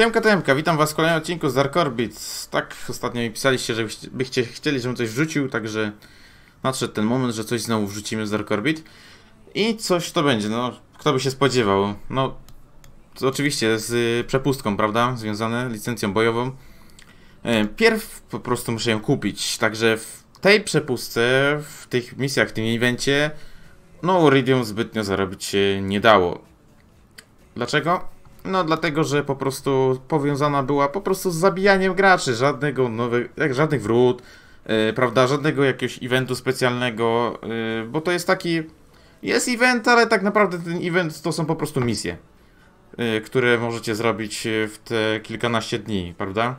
Siemka Temka, witam was w kolejnym odcinku z Dark Orbit. Tak, ostatnio mi pisaliście, że byście chcieli, żebym coś wrzucił, także nadszedł ten moment, że coś znowu wrzucimy z Dark Orbit. I coś to będzie, no, kto by się spodziewał. No, to oczywiście z y, przepustką, prawda, związane, licencją bojową. E, pierw po prostu muszę ją kupić, także w tej przepustce, w tych misjach, w tym evencie, no, Uridium zbytnio zarobić się nie dało. Dlaczego? No dlatego, że po prostu powiązana była po prostu z zabijaniem graczy, żadnego nowych, żadnych wrót, yy, prawda, żadnego jakiegoś eventu specjalnego, yy, bo to jest taki, jest event, ale tak naprawdę ten event to są po prostu misje, yy, które możecie zrobić w te kilkanaście dni, prawda?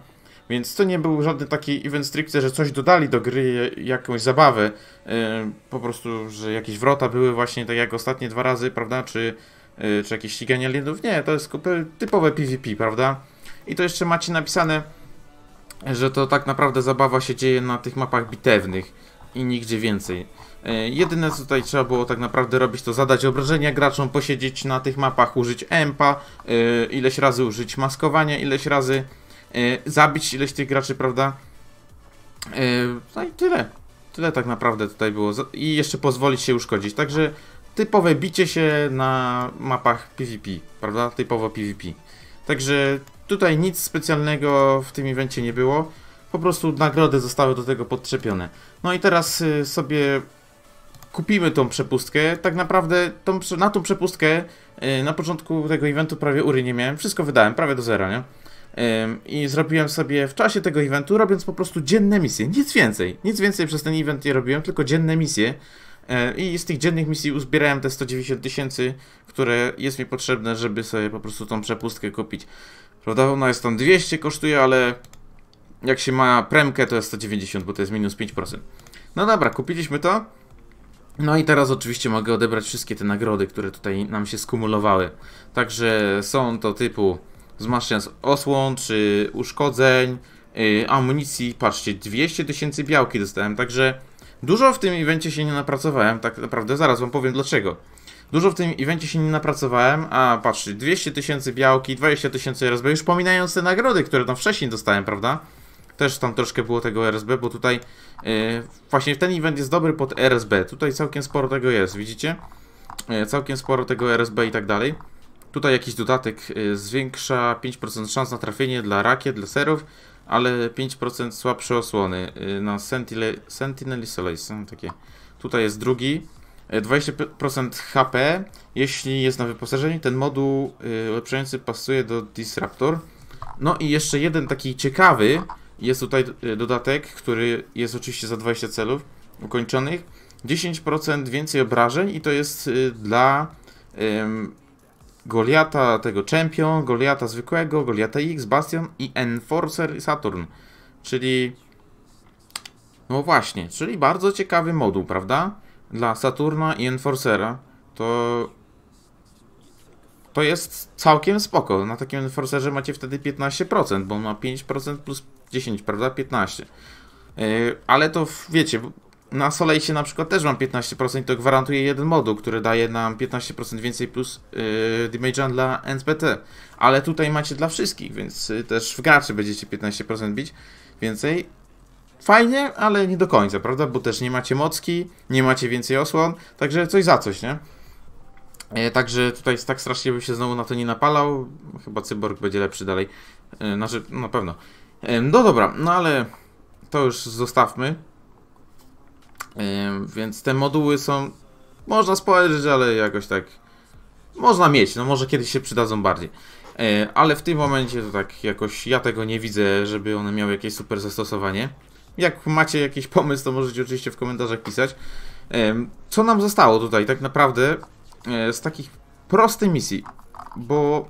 Więc to nie był żaden taki event stricte, że coś dodali do gry, jakąś zabawę, po prostu, że jakieś wrota były właśnie tak jak ostatnie dwa razy, prawda, czy Y, czy jakieś ściganie alienów. Nie, to jest typowe PvP, prawda? I to jeszcze macie napisane, że to tak naprawdę zabawa się dzieje na tych mapach bitewnych i nigdzie więcej. Y, jedyne co tutaj trzeba było tak naprawdę robić to zadać obrażenia graczom, posiedzieć na tych mapach, użyć empa, y, ileś razy użyć maskowania, ileś razy zabić ileś tych graczy, prawda? No i tyle. Tyle tak naprawdę tutaj było. I jeszcze pozwolić się uszkodzić. Także typowe bicie się na mapach PvP, prawda? Typowo PvP. Także tutaj nic specjalnego w tym evencie nie było. Po prostu nagrody zostały do tego podczepione. No i teraz y, sobie kupimy tą przepustkę. Tak naprawdę tą, na tą przepustkę y, na początku tego eventu prawie ury nie miałem. Wszystko wydałem, prawie do zera, nie? I zrobiłem sobie w czasie tego eventu, robiąc po prostu dzienne misje. Nic więcej. Nic więcej przez ten event nie robiłem, tylko dzienne misje. E, I z tych dziennych misji uzbierałem te 190 tysięcy, które jest mi potrzebne, żeby sobie po prostu tą przepustkę kupić. Prawda, ona no jest tam 200 kosztuje, ale jak się ma premkę to jest 190, bo to jest minus 5%. No dobra, kupiliśmy to. No i teraz oczywiście mogę odebrać wszystkie te nagrody, które tutaj nam się skumulowały. Także są to typu z osłon, czy uszkodzeń, yy, amunicji. Patrzcie, 200 tysięcy białki dostałem, także Dużo w tym evencie się nie napracowałem, tak naprawdę, zaraz wam powiem dlaczego. Dużo w tym evencie się nie napracowałem, a patrzcie, 200 tysięcy białki, 20 tysięcy RSB, już pominając te nagrody, które tam wcześniej dostałem, prawda? Też tam troszkę było tego RSB, bo tutaj yy, właśnie ten event jest dobry pod RSB. Tutaj całkiem sporo tego jest, widzicie? Yy, całkiem sporo tego RSB i tak dalej. Tutaj jakiś dodatek yy, zwiększa 5% szans na trafienie dla rakiet, dla serów ale 5% słabsze osłony y, na Sentinel, Sentinel Solace, takie. Tutaj jest drugi, 20% y, HP, jeśli jest na wyposażeniu. Ten moduł y, ulepszający pasuje do Disruptor. No i jeszcze jeden taki ciekawy jest tutaj dodatek, który jest oczywiście za 20 celów ukończonych. 10% więcej obrażeń i to jest dla Goliata tego Champion, Goliata zwykłego, Goliata X, Bastion i Enforcer Saturn. Czyli... No właśnie, czyli bardzo ciekawy moduł, prawda? Dla Saturna i Enforcera. To... To jest całkiem spoko. Na takim Enforcerze macie wtedy 15%, bo on ma 5% plus 10, prawda? 15. Yy, e, ale to, wiecie, na Solejcie na przykład też mam 15%, to gwarantuje jeden moduł, który daje nam 15% więcej plus yy, dla NPT. Ale tutaj macie dla wszystkich, więc y, też w graczy będziecie 15% bić więcej. Fajnie, ale nie do końca, prawda? Bo też nie macie mocki, nie macie więcej osłon, także coś za coś, nie? E, także tutaj tak strasznie bym się znowu na to nie napalał. Chyba cyborg będzie lepszy dalej. e, znaczy, na pewno. E, no dobra, no ale to już zostawmy. Więc te moduły są, można spojrzeć, ale jakoś tak można mieć, no może kiedyś się przydadzą bardziej. Ale w tym momencie to tak jakoś ja tego nie widzę, żeby one miały jakieś super zastosowanie. Jak macie jakiś pomysł, to możecie oczywiście w komentarzach pisać. Co nam zostało tutaj tak naprawdę e, z takich prostych misji? Bo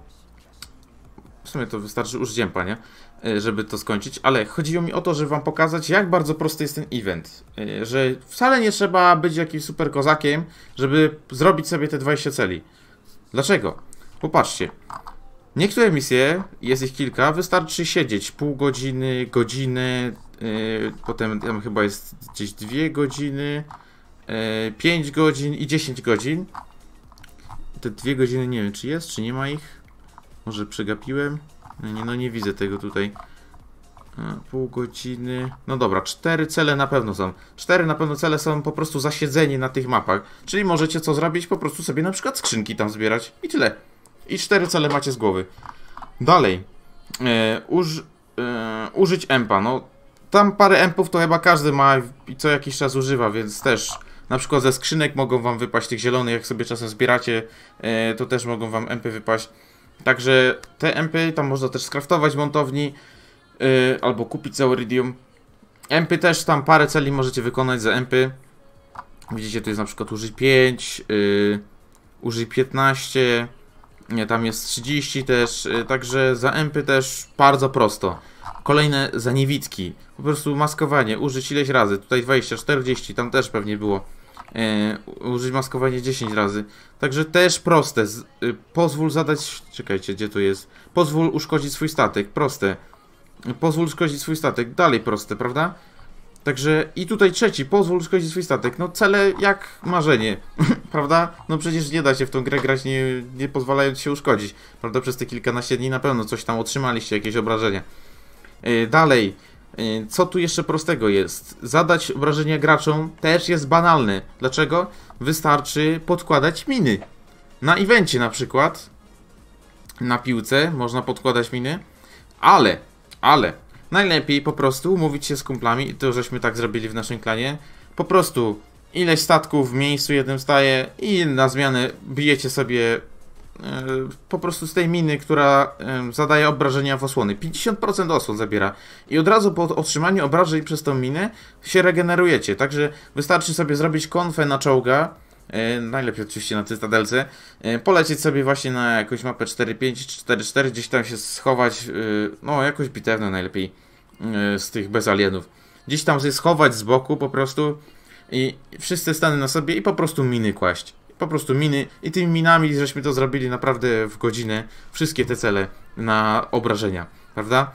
w sumie to wystarczy użyć dziempa, nie? E, żeby to skończyć, ale chodziło mi o to, żeby wam pokazać, jak bardzo prosty jest ten event. E, że wcale nie trzeba być jakimś super kozakiem, żeby zrobić sobie te 20 celi. Dlaczego? Popatrzcie. Niektóre misje, jest ich kilka, wystarczy siedzieć pół godziny, godziny, yy, e, potem tam chyba jest gdzieś dwie godziny, yy, godzin i 10 godzin. Te dwie godziny nie wiem, czy jest, czy nie ma ich. Może przegapiłem. Nie, no nie widzę tego tutaj. Pół godziny. No dobra, cztery cele na pewno są. Cztery na pewno cele są po prostu zasiedzeni na tych mapach. Czyli możecie co zrobić? Po prostu sobie na przykład skrzynki tam zbierać. I tyle. I cztery cele macie z głowy. Dalej. E, uż, e, użyć empa. No, tam parę empów to chyba każdy ma i co jakiś czas używa, więc też na przykład ze skrzynek mogą wam wypaść tych zielonych, jak sobie czasem zbieracie, e, to też mogą wam empy wypaść. Także te MP tam można też skraftować w montowni yy, albo kupić za Iridium. MP też tam parę celi możecie wykonać za MP. Widzicie, tu jest na przykład użyj 5, yy, użyj 15, nie, tam jest 30 też, yy, także za MP też bardzo prosto. Kolejne zaniewitki, po prostu maskowanie, użyć ileś razy, tutaj 20, 40, tam też pewnie było e, użyć maskowania 10 razy. Także też proste. Z, e, pozwól zadać... Czekajcie, gdzie tu jest? Pozwól uszkodzić swój statek. Proste. Pozwól uszkodzić swój statek. Dalej proste, prawda? Także i tutaj trzeci, pozwól uszkodzić swój statek. No cele jak marzenie, prawda? No przecież nie da się w tą grę grać nie, nie pozwalając się uszkodzić. Prawda? Przez te kilkanaście dni na pewno coś tam otrzymaliście, jakieś obrażenia. E, dalej, E, co tu jeszcze prostego jest? Zadać wrażenie graczom też jest banalne. Dlaczego? Wystarczy podkładać miny. Na evencie na przykład, na piłce można podkładać miny, ale, ale, najlepiej po prostu umówić się z kumplami, i to żeśmy tak zrobili w naszym klanie, po prostu ileś statków w miejscu jednym staje i na zmianę bijecie sobie E, po prostu z tej miny, która zadaje obrażenia w osłony. 50% osłon zabiera. I od razu po otrzymaniu obrażeń przez tą minę się regenerujecie. Także wystarczy sobie zrobić konfę na czołga, e, najlepiej oczywiście na Cytadelce, e, polecieć sobie właśnie na jakąś mapę 4-5, 4-4, gdzieś tam się schować, no jakoś bitewne najlepiej z tych bezalienów, Gdzieś tam się schować z boku po prostu i wszyscy stany na sobie i po prostu miny kłaść po prostu miny i tymi minami żeśmy to zrobili naprawdę w godzinę wszystkie te cele na obrażenia, prawda?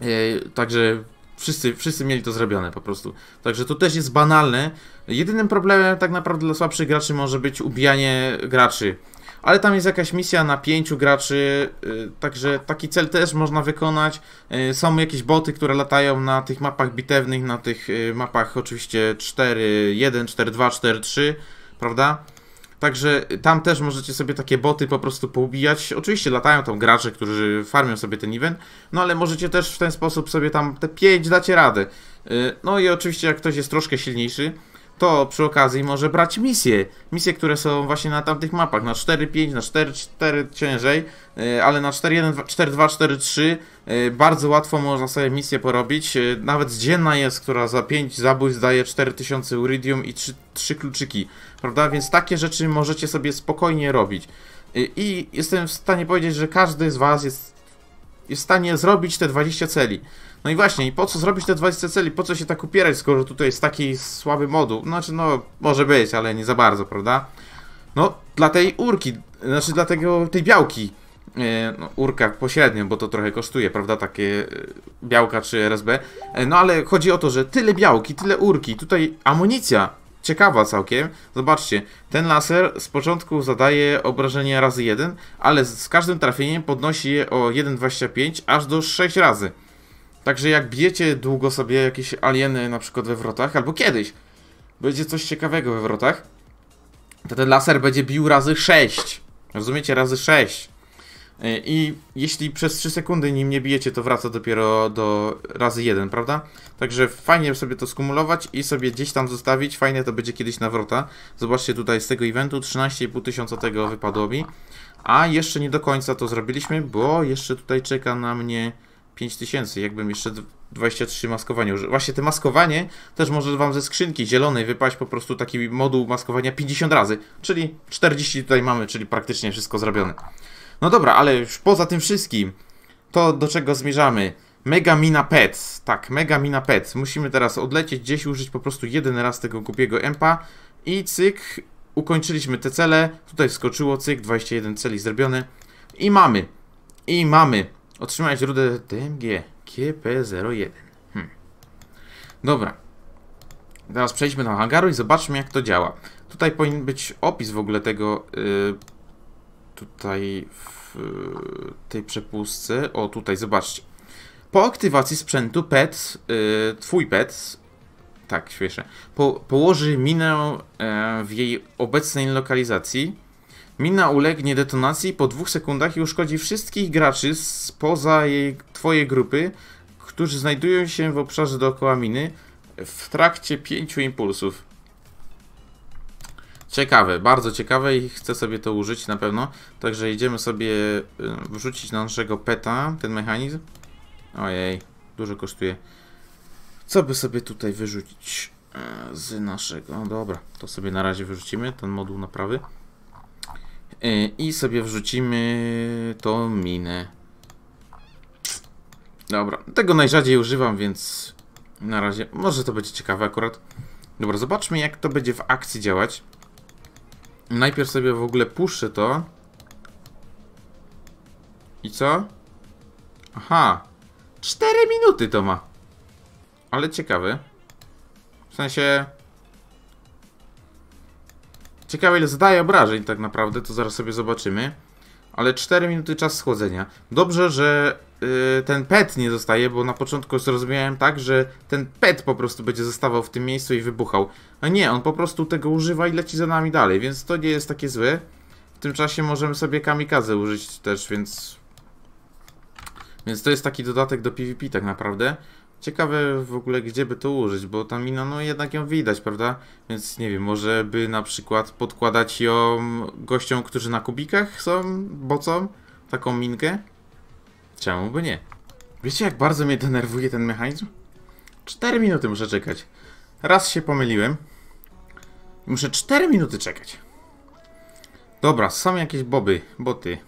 E, także wszyscy, wszyscy mieli to zrobione po prostu. Także to też jest banalne. Jedynym problemem tak naprawdę dla słabszych graczy może być ubijanie graczy. Ale tam jest jakaś misja na pięciu graczy, e, także taki cel też można wykonać. E, są jakieś boty, które latają na tych mapach bitewnych, na tych mapach oczywiście 4, 1, 4, 2, 4, 3, prawda? Także tam też możecie sobie takie boty po prostu poubijać. Oczywiście latają tam gracze, którzy farmią sobie ten event, no ale możecie też w ten sposób sobie tam te 5 dacie radę. Y, no i oczywiście jak ktoś jest troszkę silniejszy, to przy okazji może brać misje. Misje, które są właśnie na tamtych mapach, na 4-5, na 4-4 ciężej, e, ale na 4-2-4-3 1 4 bardzo łatwo można sobie misję porobić. E, nawet dzienna jest, która za 5 zabójstw daje 4000 uridium i 3, 3 kluczyki, prawda? Więc takie rzeczy możecie sobie spokojnie robić. E, I jestem w stanie powiedzieć, że każdy z Was jest jest w stanie zrobić te 20 celi. No i właśnie, i po co zrobić te 20 celi? Po co się tak upierać, skoro tutaj jest taki słaby moduł? Znaczy, no, może być, ale nie za bardzo, prawda? No, dla tej urki, znaczy dla tego, tej białki, e, no, urka pośrednio, bo to trochę kosztuje, prawda, takie e, białka czy RSB. E, no ale chodzi o to, że tyle białki, tyle urki, tutaj amunicja ciekawa całkiem. Zobaczcie, ten laser z początku zadaje obrażenia razy 1, ale z każdym trafieniem podnosi je o 1,25 aż do 6 razy. Także jak bijecie długo sobie jakieś alieny na przykład we wrotach, albo kiedyś będzie coś ciekawego we wrotach, to ten laser będzie bił razy 6. Rozumiecie? Razy 6. E, I jeśli przez 3 sekundy nim nie bijecie, to wraca dopiero do razy 1, prawda? Także fajnie sobie to skumulować i sobie gdzieś tam zostawić. Fajnie to będzie kiedyś nawrota. Zobaczcie tutaj z tego eventu 13,5 tysiąca tego wypadło mi. A jeszcze nie do końca to zrobiliśmy, bo jeszcze tutaj czeka na mnie 5000. Jakbym jeszcze 23 maskowanie użył. Właśnie to maskowanie też może wam ze skrzynki zielonej wypaść po prostu taki moduł maskowania 50 razy. Czyli 40 tutaj mamy, czyli praktycznie wszystko zrobione. No dobra, ale już poza tym wszystkim, to do czego zmierzamy? Mega Mina Pets. Tak, Mega Mina Pets. Musimy teraz odlecieć gdzieś, użyć po prostu jeden raz tego głupiego empa i cyk, ukończyliśmy te cele. Tutaj wskoczyło, cyk, 21 celi zrobione. I mamy. I mamy. Otrzymać rudę DMG kp 01 Hmm. Dobra. Teraz przejdźmy do hangaru i zobaczmy jak to działa. Tutaj powinien być opis w ogóle tego yy, tutaj w y, tej przepustce. O, tutaj, zobaczcie. Po aktywacji sprzętu PET, yy, twój PET, tak, świeże, po, położy minę yy, w jej obecnej lokalizacji. Mina ulegnie detonacji po dwóch sekundach i uszkodzi wszystkich graczy spoza jej, twojej grupy, którzy znajdują się w obszarze dookoła miny w trakcie pięciu impulsów. Ciekawe, bardzo ciekawe i chcę sobie to użyć na pewno. Także idziemy sobie y, wrzucić na naszego peta ten mechanizm. Ojej, dużo kosztuje. Co by sobie tutaj wyrzucić e, z naszego... No dobra, to sobie na razie wyrzucimy, ten moduł naprawy. E, I sobie wrzucimy tą minę. Dobra, tego najrzadziej używam, więc na razie może to będzie ciekawe akurat. Dobra, zobaczmy jak to będzie w akcji działać. Najpierw sobie w ogóle puszczę to. I co? Aha. 4 minuty to ma. Ale ciekawy. W sensie... Ciekawe ile zdaje obrażeń tak naprawdę, to zaraz sobie zobaczymy. Ale 4 minuty czas schłodzenia. Dobrze, że Y, ten pet nie zostaje, bo na początku zrozumiałem tak, że ten pet po prostu będzie zostawał w tym miejscu i wybuchał. A nie, on po prostu tego używa i leci za nami dalej, więc to nie jest takie złe. W tym czasie możemy sobie kamikaze użyć też, więc... Więc to jest taki dodatek do PvP tak naprawdę. Ciekawe w ogóle gdzie by to użyć, bo ta mina no jednak ją widać, prawda? Więc nie wiem, może by na przykład podkładać ją gościom, którzy na kubikach są, bo Taką minkę? Czemu by nie? Wiecie jak bardzo mnie denerwuje ten mechanizm? 4 minuty muszę czekać. Raz się pomyliłem. Muszę 4 minuty czekać. Dobra, są jakieś boby, boty.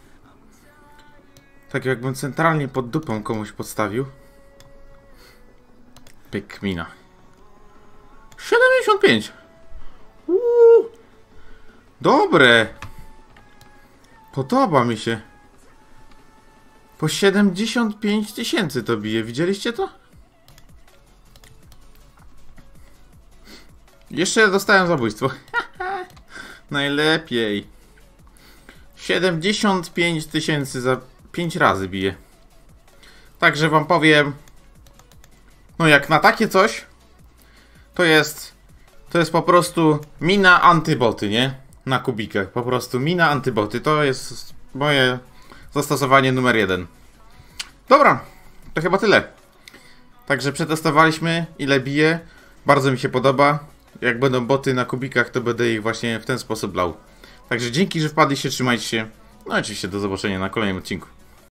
Tak jakbym centralnie pod dupą komuś podstawił. Pikmina. 75! Uuu. Dobre! Podoba mi się. Po 75 tysięcy to bije. Widzieliście to? Jeszcze dostałem zabójstwo. Najlepiej. 75 tysięcy za 5 razy bije. Także wam powiem... No jak na takie coś... To jest... To jest po prostu mina antyboty, nie? Na kubikę. Po prostu mina antyboty. To jest moje Zastosowanie numer jeden. Dobra, to chyba tyle. Także przetestowaliśmy, ile bije. Bardzo mi się podoba. Jak będą boty na kubikach, to będę ich właśnie w ten sposób lał. Także dzięki, że wpadliście, trzymajcie się. No i oczywiście do zobaczenia na kolejnym odcinku.